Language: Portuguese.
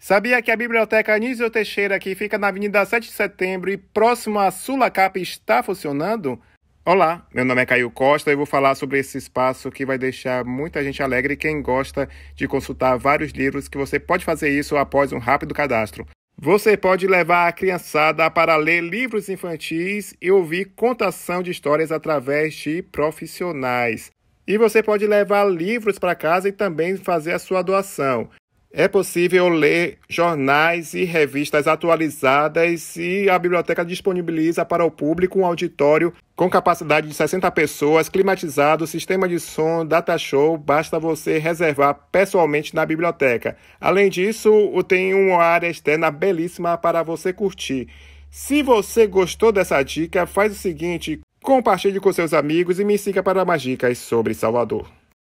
Sabia que a Biblioteca Nísio Teixeira, que fica na Avenida 7 de Setembro e próximo à Sulacap, está funcionando? Olá, meu nome é Caio Costa e vou falar sobre esse espaço que vai deixar muita gente alegre quem gosta de consultar vários livros que você pode fazer isso após um rápido cadastro. Você pode levar a criançada para ler livros infantis e ouvir contação de histórias através de profissionais. E você pode levar livros para casa e também fazer a sua doação. É possível ler jornais e revistas atualizadas e a biblioteca disponibiliza para o público um auditório com capacidade de 60 pessoas, climatizado, sistema de som, data show, basta você reservar pessoalmente na biblioteca. Além disso, tem uma área externa belíssima para você curtir. Se você gostou dessa dica, faz o seguinte, compartilhe com seus amigos e me siga para mais dicas sobre Salvador.